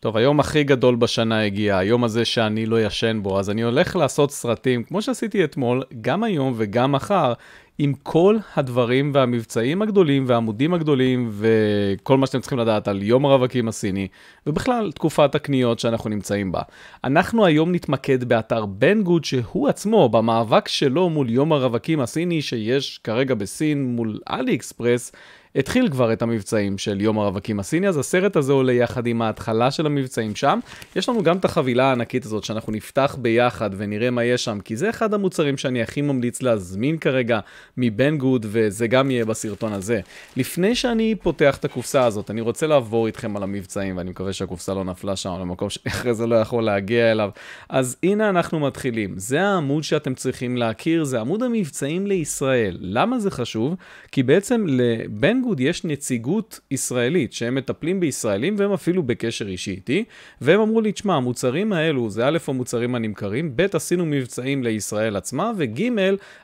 טוב, היום הכי גדול בשנה הגיע, היום הזה שאני לא ישן בו, אז אני הולך לעשות סרטים, כמו שעשיתי אתמול, גם היום וגם מחר, עם כל הדברים והמבצעים הגדולים והעמודים הגדולים וכל מה שאתם צריכים לדעת על יום הרווקים הסיני, ובכלל תקופת הקניות שאנחנו נמצאים בה. אנחנו היום נתמקד באתר בן גוד שהוא עצמו, במאבק שלו מול יום הרווקים הסיני שיש כרגע בסין מול אלי אקספרס, התחיל כבר את המבצעים של יום הרווקים הסיני, אז הסרט הזה עולה יחד עם ההתחלה של המבצעים שם. יש לנו גם את החבילה הענקית הזאת שאנחנו נפתח ביחד ונראה מה יש שם, כי זה אחד המוצרים שאני הכי ממליץ להזמין כרגע. מבן גוד, וזה גם יהיה בסרטון הזה. לפני שאני פותח את הקופסה הזאת, אני רוצה לעבור איתכם על המבצעים, ואני מקווה שהקופסה לא נפלה שם למקום שאחרי זה לא יכול להגיע אליו. אז הנה אנחנו מתחילים. זה העמוד שאתם צריכים להכיר, זה עמוד המבצעים לישראל. למה זה חשוב? כי בעצם לבן גוד יש נציגות ישראלית, שהם מטפלים בישראלים והם אפילו בקשר אישי איתי, והם אמרו לי, תשמע, המוצרים האלו זה א' המוצרים הנמכרים, ב' עשינו מבצעים לישראל עצמה, וג'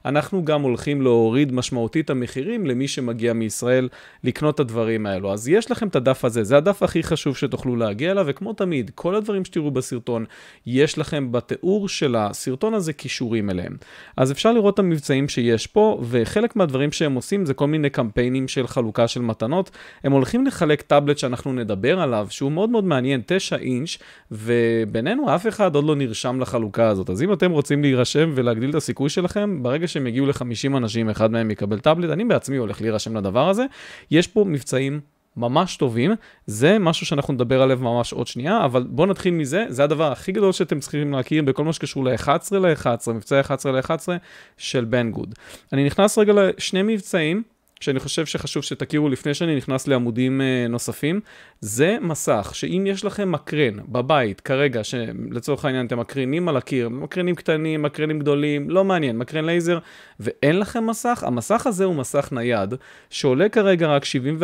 אנחנו גם הולכים להוריד. להוריד משמעותית את המחירים למי שמגיע מישראל לקנות את הדברים האלו. אז יש לכם את הדף הזה, זה הדף הכי חשוב שתוכלו להגיע אליו, וכמו תמיד, כל הדברים שתראו בסרטון, יש לכם בתיאור של הסרטון הזה קישורים אליהם. אז אפשר לראות את המבצעים שיש פה, וחלק מהדברים שהם עושים זה כל מיני קמפיינים של חלוקה של מתנות. הם הולכים לחלק טאבלט שאנחנו נדבר עליו, שהוא מאוד מאוד מעניין, 9 אינץ', ובינינו אף אחד עוד לא נרשם לחלוקה הזאת. אז אם אתם רוצים להירשם ולהגדיל את הסיכוי שלכם, ברגע שהם יגיעו ל-50 אנשים, אחד מהם יקבל טאבלט, אני בעצמי הולך להירשם לדבר הזה. יש פה מבצעים ממש טובים, זה משהו שאנחנו נדבר עליו ממש עוד שנייה, אבל בואו נתחיל מזה, זה הדבר הכי גדול שאתם צריכים להכיר בכל מה שקשור ל-11 ל-11, מבצע 11 ל-11 של בן גוד. אני נכנס רגע לשני מבצעים. שאני חושב שחשוב שתכירו לפני שאני נכנס לעמודים אה, נוספים, זה מסך שאם יש לכם מקרן בבית כרגע, שלצורך העניין אתם מקרינים על הקיר, מקרנים קטנים, מקרנים גדולים, לא מעניין, מקרן לייזר, ואין לכם מסך, המסך הזה הוא מסך נייד, שעולה כרגע רק 74.99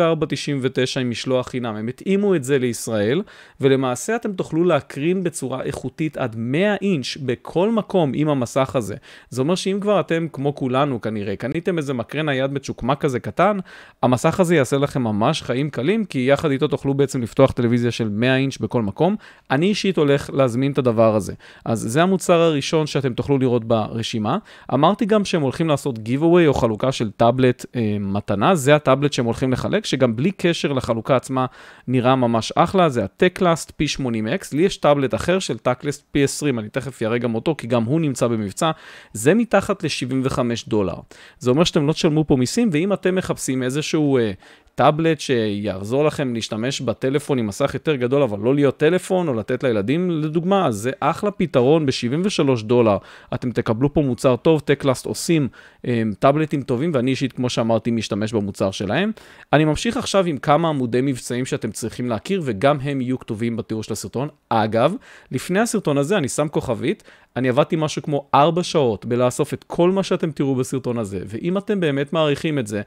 עם משלוח חינם. הם התאימו את זה לישראל, ולמעשה אתם תוכלו להקרין בצורה איכותית עד 100 אינץ' בכל מקום עם המסך הזה. זה אומר שאם כבר אתם, כמו כולנו כנראה, קניתם איזה מקרן נייד מצ'וקמק כזה קטן, המסך הזה יעשה לכם ממש חיים קלים, כי יחד איתו תוכלו בעצם לפתוח טלוויזיה של 100 אינץ' בכל מקום. אני אישית הולך להזמין את הדבר הזה. אז זה המוצר הראשון שאתם תוכלו לראות ברשימה. אמרתי גם שהם הולכים לעשות גיבווי או חלוקה של טאבלט אה, מתנה, זה הטאבלט שהם הולכים לחלק, שגם בלי קשר לחלוקה עצמה נראה ממש אחלה, זה הטקלאסט P80X, לי יש טאבלט אחר של טאקלאסט P20, אני תכף אראה גם אותו, כי גם הוא נמצא במבצע, זה מתחת ל-75 דולר. זה אומר שאתם לא תשלמו פה מיסים, ואם אתם מחפשים איזשהו אה, טאבלט שיעזור לכם להשתמש בטלפון עם מסך יותר גדול, אבל לא להיות טלפון, או לתת לילדים, לדוגמה, זה אחלה פתרון ב-73 דולר. אתם תקבלו פה מוצר טוב, טקלאסט עושים אמ, טאבלטים טובים, ואני אישית, כמו שאמרתי, משתמש במוצר שלהם. אני ממשיך עכשיו עם כמה עמודי מבצעים שאתם צריכים להכיר, וגם הם יהיו כתובים בתיאור של הסרטון. אגב, לפני הסרטון הזה אני שם כוכבית, אני עבדתי משהו כמו 4 שעות בלאסוף את כל מה שאתם תראו בסרטון הזה, ואם אתם באמת מעריכים את זה,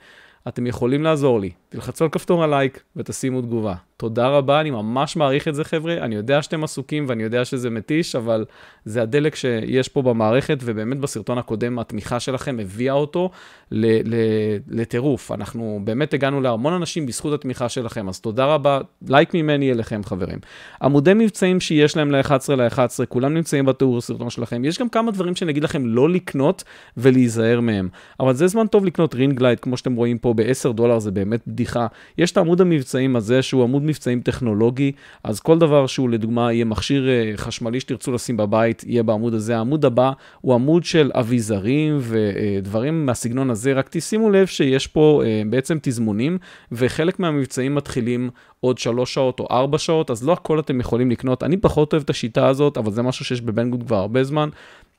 אתם יכולים לעזור לי. תלחצו על כפתור הלייק ותשימו תגובה. תודה רבה, אני ממש מעריך את זה, חבר'ה. אני יודע שאתם עסוקים ואני יודע שזה מתיש, אבל זה הדלק שיש פה במערכת, ובאמת בסרטון הקודם התמיכה שלכם הביאה אותו לטירוף. אנחנו באמת הגענו להמון אנשים בזכות התמיכה שלכם, אז תודה רבה. לייק ממני אליכם, חברים. עמודי מבצעים שיש להם ל-11 ל-11, כולם נמצאים בתיאור הסרטון שלכם. יש גם כמה דברים שאני אגיד לכם לא לקנות ולהיזהר מהם. אבל זה זמן טוב לקנות רינגלייד, כמו שאתם רואים פה, ב-10 דולר זה באמת בדיחה. יש את העמוד המבצעים הזה, שהוא עמוד מבצעים טכנולוגי, אז כל דבר שהוא לדוגמה יהיה מכשיר אה, חשמלי שתרצו לשים בבית, יהיה בעמוד הזה. העמוד הבא הוא עמוד של אביזרים ודברים אה, מהסגנון הזה, רק תשימו לב שיש פה אה, בעצם תזמונים, וחלק מהמבצעים מתחילים עוד שלוש שעות או ארבע שעות, אז לא הכל אתם יכולים לקנות. אני פחות אוהב את השיטה הזאת, אבל זה משהו שיש בבנגוד כבר הרבה זמן.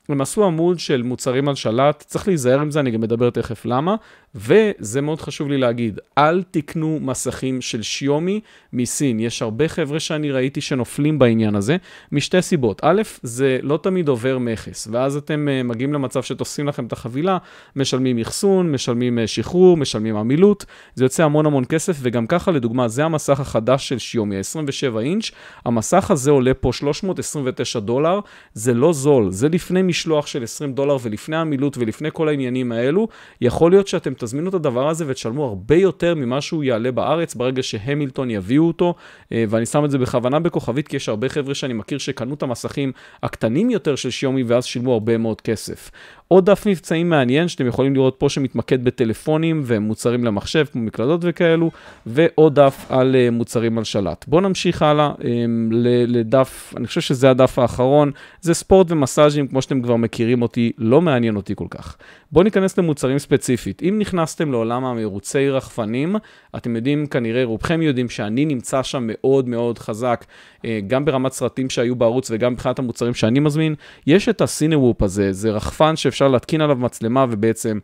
הם עשו עמוד של מוצרים על שלט, צריך להיזהר עם זה, אני גם מדבר תכף למה. וזה מאוד חשוב לי להגיד, אל תקנו מסכים של שיומי מסין. יש הרבה חבר'ה שאני ראיתי שנופלים בעניין הזה, משתי סיבות. א', זה לא תמיד עובר מכס, ואז אתם אה, מגיעים למצב שתופסים לכם את החבילה, משלמים אחסון, משלמים אה, שחרור, משלמים עמילות, זה יוצא המון המון כסף, וגם ככה, לדוגמה, זה המסך החדש של שיומי, 27 אינץ', המסך הזה עולה פה 329 דולר, זה לא זול, זה לפני... משלוח של 20 דולר ולפני המילוט ולפני כל העניינים האלו, יכול להיות שאתם תזמינו את הדבר הזה ותשלמו הרבה יותר ממה שהוא יעלה בארץ ברגע שהמילטון יביאו אותו, אה, ואני שם את זה בכוונה בכוכבית, כי יש הרבה חבר'ה שאני מכיר שקנו את המסכים הקטנים יותר של שיומי ואז שילמו הרבה מאוד כסף. עוד דף מבצעים מעניין שאתם יכולים לראות פה שמתמקד בטלפונים ומוצרים למחשב כמו מקלדות וכאלו, ועוד דף על אה, מוצרים על שלט. בואו נמשיך הלאה אמ, לדף, אני חושב שזה הדף האחרון, זה ספורט ומסאז'ים, כמו שאתם כבר מכירים אותי, לא מעניין אותי כל כך. בואו ניכנס למוצרים ספציפית. אם נכנסתם לעולם המרוצי רחפנים, אתם יודעים, כנראה רובכם יודעים שאני נמצא שם מאוד מאוד חזק, אה, גם ברמת סרטים שהיו בערוץ וגם מבחינת המוצרים שאני מזמין. יש את הסינוופ הזה, זה רחפן שאפשר... אפשר להתקין עליו מצלמה ובעצם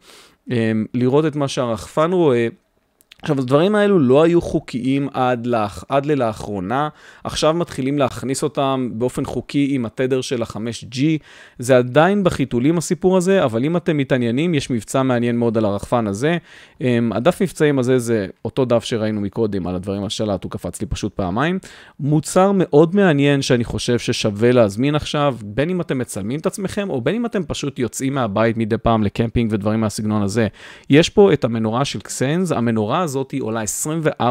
אמ, לראות את מה שהרחפן רואה. עכשיו, הדברים האלו לא היו חוקיים עד, לאח, עד ללאחרונה, עכשיו מתחילים להכניס אותם באופן חוקי עם התדר של ה-5G. זה עדיין בחיתולים הסיפור הזה, אבל אם אתם מתעניינים, יש מבצע מעניין מאוד על הרחפן הזה. אמ, הדף מבצעים הזה זה אותו דף שראינו מקודם על הדברים השלט, הוא קפץ לי פשוט פעמיים. מוצר מאוד מעניין שאני חושב ששווה להזמין עכשיו, בין אם אתם מצלמים את עצמכם, או בין אם אתם פשוט יוצאים מהבית מדי פעם לקמפינג ודברים מהסגנון הזה. יש פה את המנורה של קסנז, המנורה הזאת עולה 24-63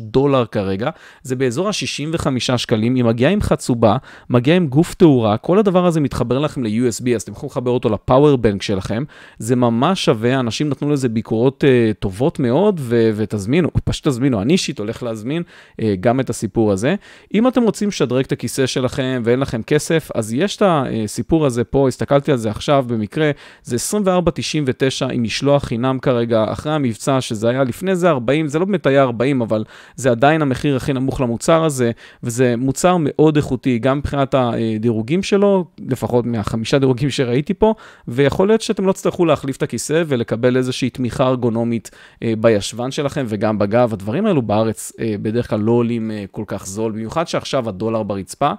דולר כרגע, זה באזור ה-65 שקלים, היא מגיעה עם חצובה, מגיעה עם גוף תאורה, כל הדבר הזה מתחבר לכם ל-USB, אז אתם יכולים לחבר אותו לפאוורבנק שלכם, זה ממש שווה, אנשים נתנו לזה ביקורות uh, טובות מאוד, ו- ותזמינו, פשוט תזמינו, אני אישית הולך להזמין uh, גם את הסיפור הזה. אם אתם רוצים לשדרג את הכיסא שלכם ואין לכם כסף, אז יש את הסיפור הזה פה, הסתכלתי על זה עכשיו במקרה, זה 24.99 עם משלוח חינם כרגע, אחרי המבצע שזה היה היה לפני זה 40, זה לא באמת היה 40, אבל זה עדיין המחיר הכי נמוך למוצר הזה, וזה מוצר מאוד איכותי, גם מבחינת הדירוגים שלו, לפחות מהחמישה דירוגים שראיתי פה, ויכול להיות שאתם לא תצטרכו להחליף את הכיסא ולקבל איזושהי תמיכה ארגונומית אה, בישבן שלכם וגם בגב, הדברים האלו בארץ אה, בדרך כלל לא עולים אה, כל כך זול, במיוחד שעכשיו הדולר ברצפה.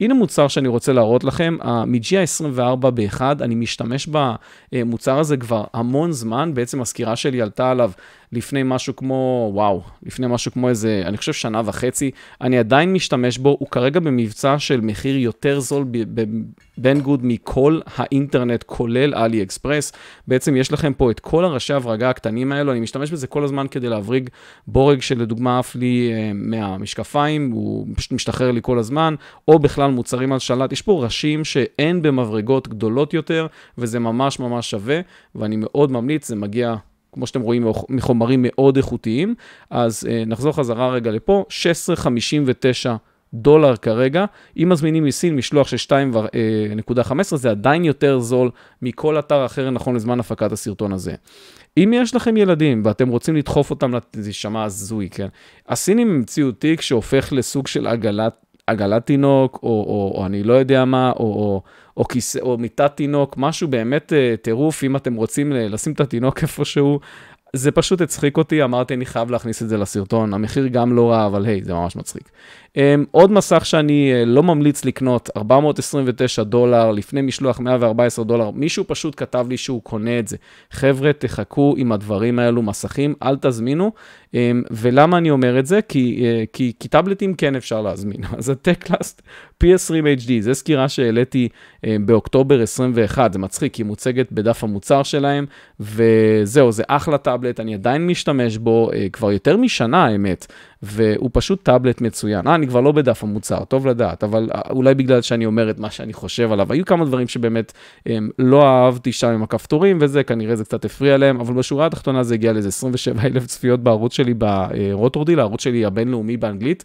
הנה מוצר שאני רוצה להראות לכם, מ ה 24 ב-1, אני משתמש במוצר הזה כבר המון זמן, בעצם הסקירה שלי עלתה עליו לפני משהו כמו, וואו, לפני משהו כמו איזה, אני חושב שנה וחצי, אני עדיין משתמש בו, הוא כרגע במבצע של מחיר יותר זול בבן גוד מכל האינטרנט, כולל עלי אקספרס. בעצם יש לכם פה את כל הראשי הברגה הקטנים האלו, אני משתמש בזה כל הזמן כדי להבריג בורג שלדוגמה עף לי אה, מהמשקפיים, הוא פשוט משתחרר לי כל הזמן, או בכלל מוצרים על שלט, יש פה ראשים שאין במברגות גדולות יותר, וזה ממש ממש שווה, ואני מאוד ממליץ, זה מגיע כמו שאתם רואים, מחומרים מאוד איכותיים. אז אה, נחזור חזרה רגע לפה, 16.59 דולר כרגע. אם מזמינים מסין משלוח של 2.15, אה, זה עדיין יותר זול מכל אתר אחר נכון לזמן הפקת הסרטון הזה. אם יש לכם ילדים ואתם רוצים לדחוף אותם, זה יישמע הזוי, כן? הסינים המציאו תיק שהופך לסוג של עגלת עגלת תינוק, או, או, או אני לא יודע מה, או, או, או, כיס, או מיטת תינוק, משהו באמת אה, טירוף, אם אתם רוצים אה, לשים את התינוק איפשהו, זה פשוט הצחיק אותי, אמרתי, אני חייב להכניס את זה לסרטון. המחיר גם לא רע, אבל היי, זה ממש מצחיק. Um, עוד מסך שאני uh, לא ממליץ לקנות, 429 דולר, לפני משלוח 114 דולר, מישהו פשוט כתב לי שהוא קונה את זה. חבר'ה, תחכו עם הדברים האלו, מסכים, אל תזמינו. Um, ולמה אני אומר את זה? כי, uh, כי, כי טאבלטים כן אפשר להזמין. אז הטקלאסט P20 HD, זו סקירה שהעליתי uh, באוקטובר 21, זה מצחיק, היא מוצגת בדף המוצר שלהם, וזהו, זה אחלה טאבלט. טאבלט, אני עדיין משתמש בו אה, כבר יותר משנה האמת, והוא פשוט טאבלט מצוין. אה, אני כבר לא בדף המוצר, טוב לדעת, אבל אה, אולי בגלל שאני אומר את מה שאני חושב עליו. היו כמה דברים שבאמת אה, לא אהבתי שם עם הכפתורים וזה, כנראה זה קצת הפריע להם, אבל בשורה התחתונה זה הגיע לאיזה 27,000 צפיות בערוץ שלי ברוטורדיל, אה, הערוץ שלי הבינלאומי באנגלית.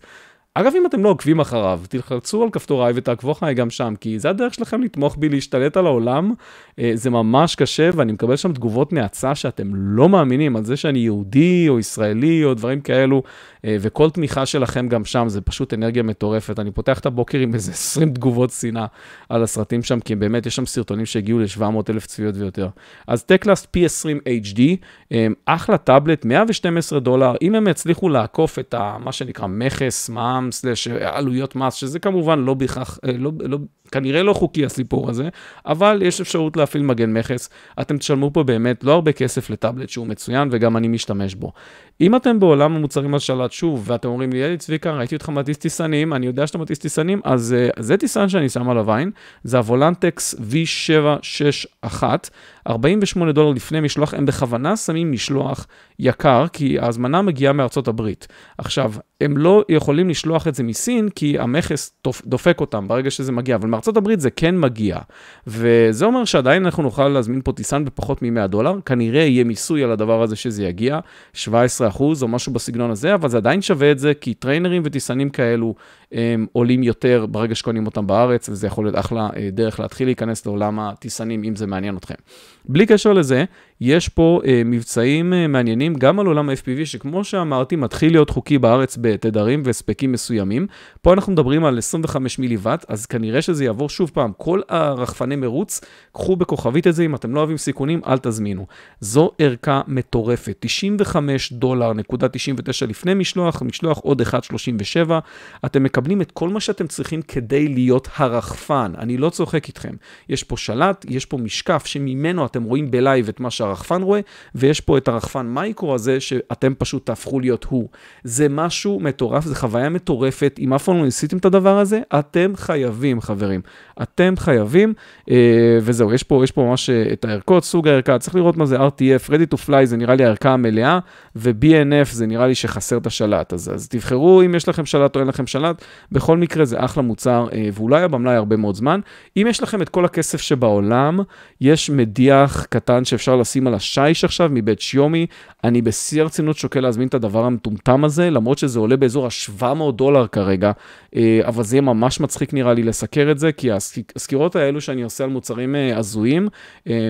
אגב, אם אתם לא עוקבים אחריו, תלחצו על כפתור היי ותעקבו אחריי גם שם, כי זה הדרך שלכם לתמוך בי, להשתלט על העולם. אה, זה ממש קשה, ואני מקבל שם תגובות נאצה שאתם לא מאמינים על זה שאני יהודי או ישראלי או דברים כאלו. אה, וכל תמיכה שלכם גם שם, זה פשוט אנרגיה מטורפת. אני פותח את הבוקר עם איזה 20 תגובות שנאה על הסרטים שם, כי באמת יש שם סרטונים שהגיעו ל-700 אלף צפיות ויותר. אז טקלאסט P20 HD, אה, אחלה טאבלט, 112 דולר, אם הם יצליחו לעקוף את ה, מה שנקרא מכס, מע"מ, סלש, אה, עלויות מס, שזה כמובן לא בהכרח, לא, לא, כנראה לא חוקי הסיפור הזה, אבל יש אפשרות להפעיל מגן מכס. אתם תשלמו פה באמת לא הרבה כסף לטאבלט שהוא מצוין, וגם אני משתמש בו. אם אתם בעולם המוצרים על שלט שוב, ואתם אומרים לי, אלי צביקה, ראיתי אותך מטיס טיסנים, אני יודע שאתה מטיס טיסנים, אז uh, זה טיסן שאני שם עליו עין, זה הוולנטקס V761. 48 דולר לפני משלוח, הם בכוונה שמים משלוח יקר, כי ההזמנה מגיעה מארצות הברית. עכשיו, הם לא יכולים לשלוח את זה מסין, כי המכס דופק אותם ברגע שזה מגיע, אבל מארצות הברית זה כן מגיע. וזה אומר שעדיין אנחנו נוכל להזמין פה טיסן בפחות מ-100 דולר, כנראה יהיה מיסוי על הדבר הזה שזה יגיע, 17% או משהו בסגנון הזה, אבל זה עדיין שווה את זה, כי טריינרים וטיסנים כאלו הם, עולים יותר ברגע שקונים אותם בארץ, וזה יכול להיות אחלה אה, דרך להתחיל להיכנס לעולם הטיסנים, אם זה מעניין אתכם. בלי קשר לזה, יש פה אה, מבצעים אה, מעניינים גם על עולם ה-FPV, שכמו שאמרתי, מתחיל להיות חוקי בארץ בתדרים והספקים מסוימים. פה אנחנו מדברים על 25 מילי ואט, אז כנראה שזה יעבור שוב פעם. כל הרחפני מרוץ, קחו בכוכבית את זה, אם אתם לא אוהבים סיכונים, אל תזמינו. זו ערכה מטורפת, 95 דולר, נקודה 99 לפני משלוח, משלוח עוד 1.37. אתם מקבלים את כל מה שאתם צריכים כדי להיות הרחפן, אני לא צוחק איתכם. יש פה שלט, יש פה משקף שממנו אתם רואים בלייב את מה ש... שהרחפן רואה, ויש פה את הרחפן מייקרו הזה, שאתם פשוט תהפכו להיות הוא. זה משהו מטורף, זו חוויה מטורפת. אם אף פעם לא ניסיתם את הדבר הזה, אתם חייבים, חברים. אתם חייבים, אה, וזהו, יש פה, יש פה ממש אה, את הערכות, סוג הערכה, צריך לראות מה זה RTF, Ready to Fly זה נראה לי הערכה המלאה, ו-BNF זה נראה לי שחסר את השלט. אז, אז תבחרו אם יש לכם שלט או אין לכם שלט, בכל מקרה זה אחלה מוצר, אה, ואולי לא הבמלאי הרבה מאוד זמן. אם יש לכם את כל הכסף שבעולם, יש מדיח קטן שאפשר לשים. לשים על השיש עכשיו מבית שיומי, אני בשיא הרצינות שוקל להזמין את הדבר המטומטם הזה, למרות שזה עולה באזור ה-700 דולר כרגע, אה, אבל זה יהיה ממש מצחיק נראה לי לסקר את זה, כי הסקירות האלו שאני עושה על מוצרים אה, הזויים, אה,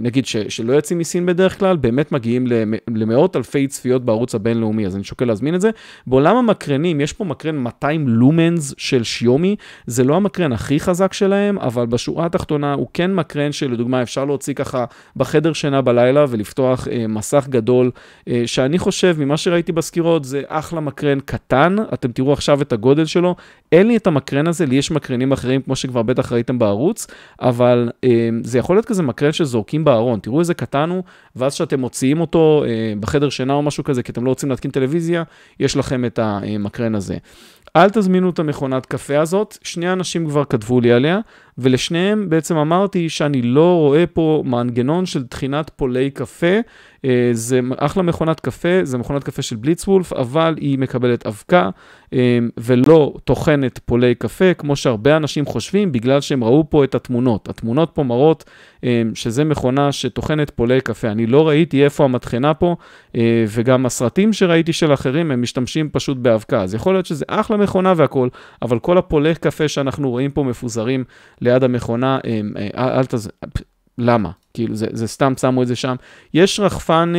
נגיד ש- שלא יוצאים מסין בדרך כלל, באמת מגיעים למאות אלפי צפיות בערוץ הבינלאומי, אז אני שוקל להזמין את זה. בעולם המקרנים, יש פה מקרן 200 לומנס של שיומי, זה לא המקרן הכי חזק שלהם, אבל בשורה התחתונה הוא כן מקרן שלדוגמה אפשר להוציא ככה בחדר שינה בלילה ולפתוח אה, מסך גדול, אה, שאני חושב, ממה שראיתי בסקירות, זה אחלה מקרן קטן, אתם תראו עכשיו את הגודל שלו. אין לי את המקרן הזה, לי יש מקרנים אחרים, כמו שכבר בטח ראיתם בערוץ, אבל אה, זה יכול להיות כזה מקרן שזורקים בארון, תראו איזה קטן הוא, ואז כשאתם מוציאים אותו אה, בחדר שינה או משהו כזה, כי אתם לא רוצים להתקין טלוויזיה, יש לכם את המקרן אה, הזה. אל תזמינו את המכונת קפה הזאת, שני אנשים כבר כתבו לי עליה, ולשניהם בעצם אמרתי שאני לא רואה פה מנגנון של תחינת פולי קפה אה, זה אחלה מכונת קפה, זה מכונת קפה של בליץ וולף, אבל היא מקבלת אבקה אה, ולא טוחנת פולי קפה, כמו שהרבה אנשים חושבים, בגלל שהם ראו פה את התמונות. התמונות פה מראות אה, שזה מכונה שטוחנת פולי קפה. אני לא ראיתי איפה המטחנה פה, וגם הסרטים שראיתי של אחרים, הם משתמשים פשוט באבקה. אז יכול להיות שזה אחלה מכונה והכול, אבל כל הפולי קפה שאנחנו רואים פה מפוזרים ליד המכונה, אל תז... למה? כאילו זה, זה סתם שמו את זה שם. יש רחפן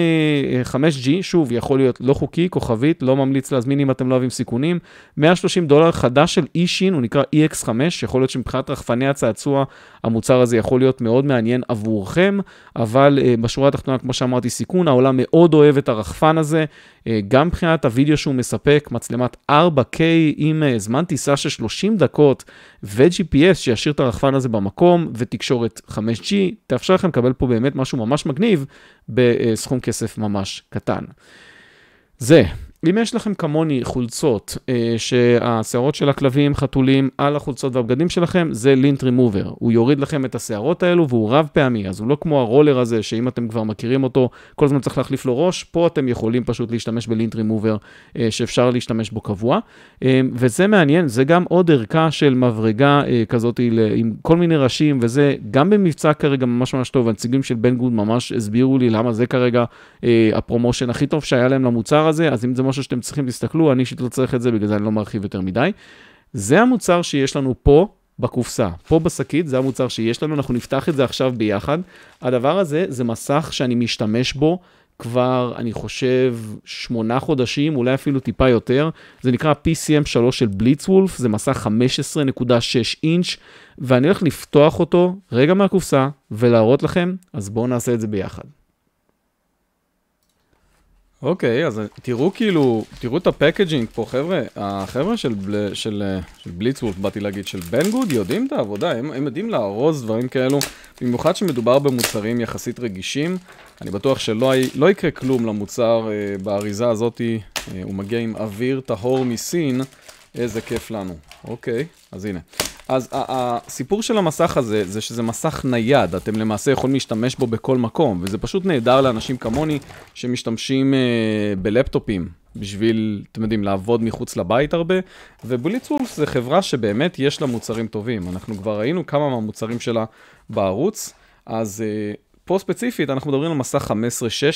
5G, אה, אה, שוב, יכול להיות לא חוקי, כוכבית, לא ממליץ להזמין אם אתם לא אוהבים סיכונים. 130 דולר חדש של אישין, הוא נקרא EX5, יכול להיות שמבחינת רחפני הצעצוע, המוצר הזה יכול להיות מאוד מעניין עבורכם, אבל אה, בשורה התחתונה, כמו שאמרתי, סיכון, העולם מאוד אוהב את הרחפן הזה, אה, גם מבחינת הוידאו שהוא מספק, מצלמת 4K עם אה, זמן טיסה של 30 דקות ו-GPS שישאיר את הרחפן הזה במקום ותקשורת 5G, תאפשר לכם לקבל פה באמת משהו ממש מגניב בסכום אה, כסף ממש קטן. זה אם יש לכם כמוני חולצות אה, שהשערות של הכלבים חתולים על החולצות והבגדים שלכם, זה לינט רימובר. הוא יוריד לכם את השערות האלו והוא רב פעמי, אז הוא לא כמו הרולר הזה, שאם אתם כבר מכירים אותו, כל הזמן צריך להחליף לו ראש, פה אתם יכולים פשוט להשתמש בלינט רימובר אה, שאפשר להשתמש בו קבוע. אה, וזה מעניין, זה גם עוד ערכה של מברגה אה, כזאת עם כל מיני ראשים, וזה גם במבצע כרגע ממש ממש טוב, הנציגים של בן גוד ממש הסבירו לי למה זה כרגע אה, הפרומושן הכי טוב שהיה להם למוצר הזה, אז אם זה משהו שאתם צריכים, תסתכלו, אני אישית לא צריך את זה, בגלל זה אני לא מרחיב יותר מדי. זה המוצר שיש לנו פה בקופסה, פה בשקית, זה המוצר שיש לנו, אנחנו נפתח את זה עכשיו ביחד. הדבר הזה זה מסך שאני משתמש בו כבר, אני חושב, שמונה חודשים, אולי אפילו טיפה יותר. זה נקרא PCM 3 של בליצוולף, זה מסך 15.6 אינץ', ואני הולך לפתוח אותו רגע מהקופסה ולהראות לכם, אז בואו נעשה את זה ביחד. אוקיי, אז תראו כאילו, תראו את הפקג'ינג פה, חבר'ה. החבר'ה של, בל, של, של בליצוולף, באתי להגיד, של בן גוד, יודעים את העבודה, הם, הם יודעים לארוז דברים כאלו, במיוחד שמדובר במוצרים יחסית רגישים. אני בטוח שלא לא יקרה כלום למוצר אה, באריזה הזאת, אה, הוא מגיע עם אוויר טהור מסין, איזה כיף לנו. אוקיי, אז הנה. אז הסיפור של המסך הזה, זה שזה מסך נייד, אתם למעשה יכולים להשתמש בו בכל מקום, וזה פשוט נהדר לאנשים כמוני שמשתמשים אה, בלפטופים בשביל, אתם יודעים, לעבוד מחוץ לבית הרבה, ובליצוולף זה חברה שבאמת יש לה מוצרים טובים, אנחנו כבר ראינו כמה מהמוצרים שלה בערוץ, אז... אה, פה ספציפית אנחנו מדברים על מסך 15-6,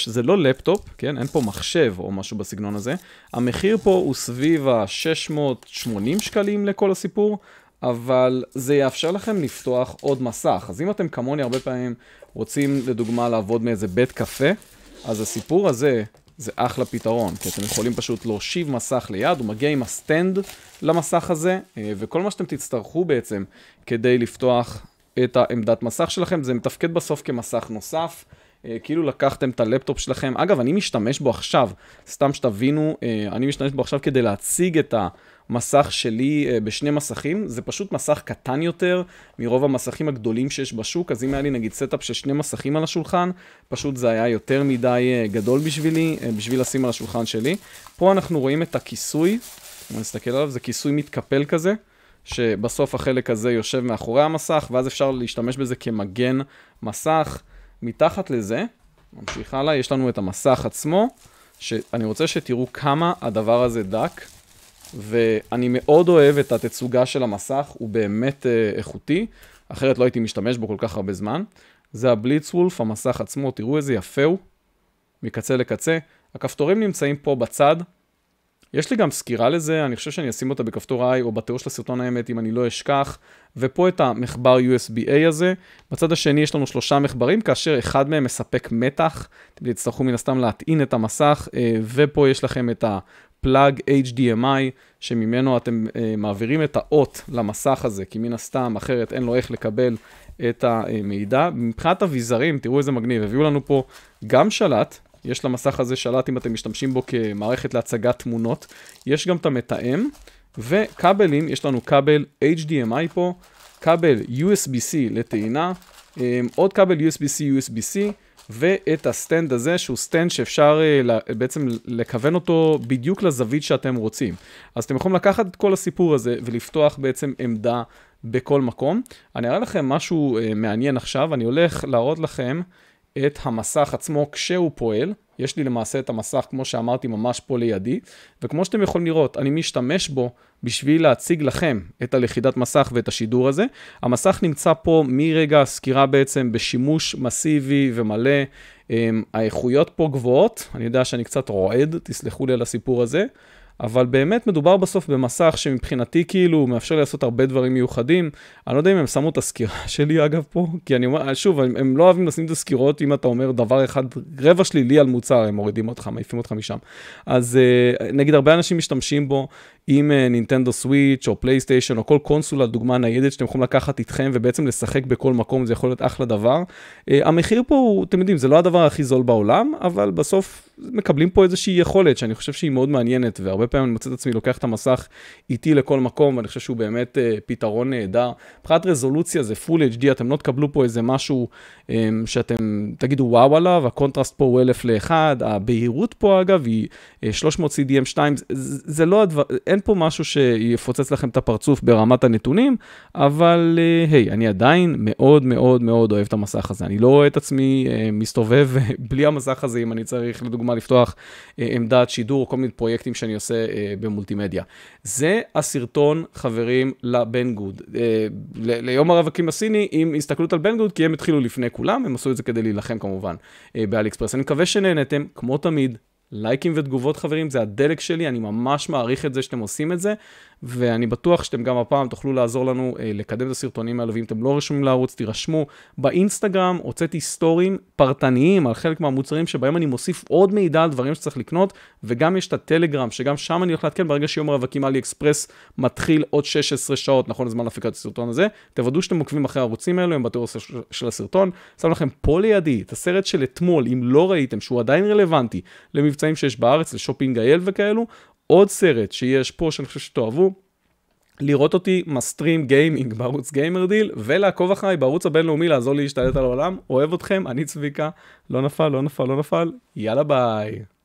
זה לא לפטופ, כן? אין פה מחשב או משהו בסגנון הזה. המחיר פה הוא סביב ה-680 שקלים לכל הסיפור, אבל זה יאפשר לכם לפתוח עוד מסך. אז אם אתם כמוני הרבה פעמים רוצים לדוגמה לעבוד מאיזה בית קפה, אז הסיפור הזה זה אחלה פתרון, כי אתם יכולים פשוט להושיב מסך ליד, הוא מגיע עם הסטנד למסך הזה, אה, וכל מה שאתם תצטרכו בעצם כדי לפתוח את העמדת מסך שלכם, זה מתפקד בסוף כמסך נוסף. אה, כאילו לקחתם את הלפטופ שלכם, אגב, אני משתמש בו עכשיו, סתם שתבינו, אה, אני משתמש בו עכשיו כדי להציג את המסך שלי אה, בשני מסכים, זה פשוט מסך קטן יותר מרוב המסכים הגדולים שיש בשוק, אז אם היה לי נגיד סטאפ של שני מסכים על השולחן, פשוט זה היה יותר מדי גדול בשבילי, בשביל לשים על השולחן שלי. פה אנחנו רואים את הכיסוי, בואו נסתכל עליו, זה כיסוי מתקפל כזה. שבסוף החלק הזה יושב מאחורי המסך, ואז אפשר להשתמש בזה כמגן מסך. מתחת לזה, נמשיך הלאה, יש לנו את המסך עצמו, שאני רוצה שתראו כמה הדבר הזה דק, ואני מאוד אוהב את התצוגה של המסך, הוא באמת אה, איכותי, אחרת לא הייתי משתמש בו כל כך הרבה זמן. זה הבליץ וולף, המסך עצמו, תראו איזה יפה הוא, מקצה לקצה. הכפתורים נמצאים פה בצד, יש לי גם סקירה לזה, אני חושב שאני אשים אותה בכפתור i או בתיאור של הסרטון האמת, אם אני לא אשכח. ופה את המחבר USB-A הזה. בצד השני יש לנו שלושה מחברים, כאשר אחד מהם מספק מתח. אתם תצטרכו מן הסתם להטעין את המסך, אה, ופה יש לכם את הפלאג HDMI, שממנו אתם אה, מעבירים את האות למסך הזה, כי מן הסתם, אחרת אין לו איך לקבל את המידע. מבחינת אביזרים, תראו איזה מגניב, הביאו לנו פה גם שלט, יש למסך הזה שלט אם אתם משתמשים בו כמערכת להצגת תמונות. יש גם את המתאם, וכבלים, יש לנו כבל HDMI פה, כבל USB-C לטעינה, אמ, עוד כבל USB-C, USB-C, ואת הסטנד הזה, שהוא סטנד שאפשר אה, בעצם לכוון אותו בדיוק לזווית שאתם רוצים. אז אתם יכולים לקחת את כל הסיפור הזה ולפתוח בעצם עמדה בכל מקום. אני אראה לכם משהו אה, מעניין עכשיו, אני הולך להראות לכם את המסך עצמו כשהוא פועל. יש לי למעשה את המסך, כמו שאמרתי, ממש פה לידי, וכמו שאתם יכולים לראות, אני משתמש בו בשביל להציג לכם את הלכידת מסך ואת השידור הזה. המסך נמצא פה מרגע הסקירה בעצם בשימוש מסיבי ומלא. אמ, האיכויות פה גבוהות, אני יודע שאני קצת רועד, תסלחו לי על הסיפור הזה. אבל באמת מדובר בסוף במסך שמבחינתי כאילו מאפשר לי לעשות הרבה דברים מיוחדים. אני לא יודע אם הם שמו את הסקירה שלי אגב פה, כי אני אומר, שוב, הם, הם לא אוהבים לשים את הסקירות אם אתה אומר דבר אחד, רבע שלילי על מוצר, הם מורידים אותך, מעיפים אותך משם. אז אה, נגיד הרבה אנשים משתמשים בו עם אה, נינטנדו סוויץ' או פלייסטיישן או כל קונסולה, דוגמה ניידת שאתם יכולים לקחת איתכם ובעצם לשחק בכל מקום, זה יכול להיות אחלה דבר. אה, המחיר פה הוא, אתם יודעים, זה לא הדבר הכי זול בעולם, אבל בסוף מקבלים פה איזושהי יכולת שאני חושב שהיא מאוד מעניינת, והרבה פעמים אני מוצא את עצמי לוקח את המסך איתי לכל מקום, ואני חושב שהוא באמת אה, פתרון נהדר. מבחינת רזולוציה זה full HD, אתם לא תקבלו פה איזה משהו אה, שאתם תגידו וואו עליו, הקונטרסט פה הוא 1000 ל-1, הבהירות פה אגב היא אה, 300 CDM2, זה, זה לא הדבר, אין פה משהו שיפוצץ לכם את הפרצוף ברמת הנתונים, אבל אה, היי, אני עדיין מאוד מאוד מאוד אוהב את המסך הזה, אני לא רואה את עצמי אה, מסתובב אה, בלי המסך הזה אם אני צריך לדוגמה. לדוגמה לפתוח אה, עמדת שידור, כל מיני פרויקטים שאני עושה אה, במולטימדיה. זה הסרטון, חברים, לבן גוד. אה, ליום הרווקים הסיני עם הסתכלות על בן גוד, כי הם התחילו לפני כולם, הם עשו את זה כדי להילחם כמובן באליקספרס. אני מקווה שנהנתם, כמו תמיד. לייקים ותגובות חברים, זה הדלק שלי, אני ממש מעריך את זה שאתם עושים את זה, ואני בטוח שאתם גם הפעם תוכלו לעזור לנו אה, לקדם את הסרטונים האלה, ואם אתם לא רשומים לערוץ, תירשמו. באינסטגרם הוצאתי סטורים פרטניים על חלק מהמוצרים שבהם אני מוסיף עוד מידע על דברים שצריך לקנות, וגם יש את הטלגרם, שגם שם אני הולך לעדכן ברגע שיום הרווקים עלי אקספרס מתחיל עוד 16 שעות, נכון לזמן הפקת הסרטון הזה. תוודאו שאתם עוקבים אחרי הערוצים האלו, הם בתיאור של הסרטון. שם לכם פה לידי את הסרט של אתמול, אם לא ראיתם, שהוא עדיין רלוונטי למבצעים שיש בארץ, לשופינג אייל וכאלו, עוד סרט שיש פה שאני חושב שתאהבו, לראות אותי מסטרים גיימינג בערוץ גיימר דיל, ולעקוב אחריי בערוץ הבינלאומי לעזור לי להשתלט על העולם. אוהב אתכם, אני צביקה, לא נפל, לא נפל, לא נפל, יאללה ביי.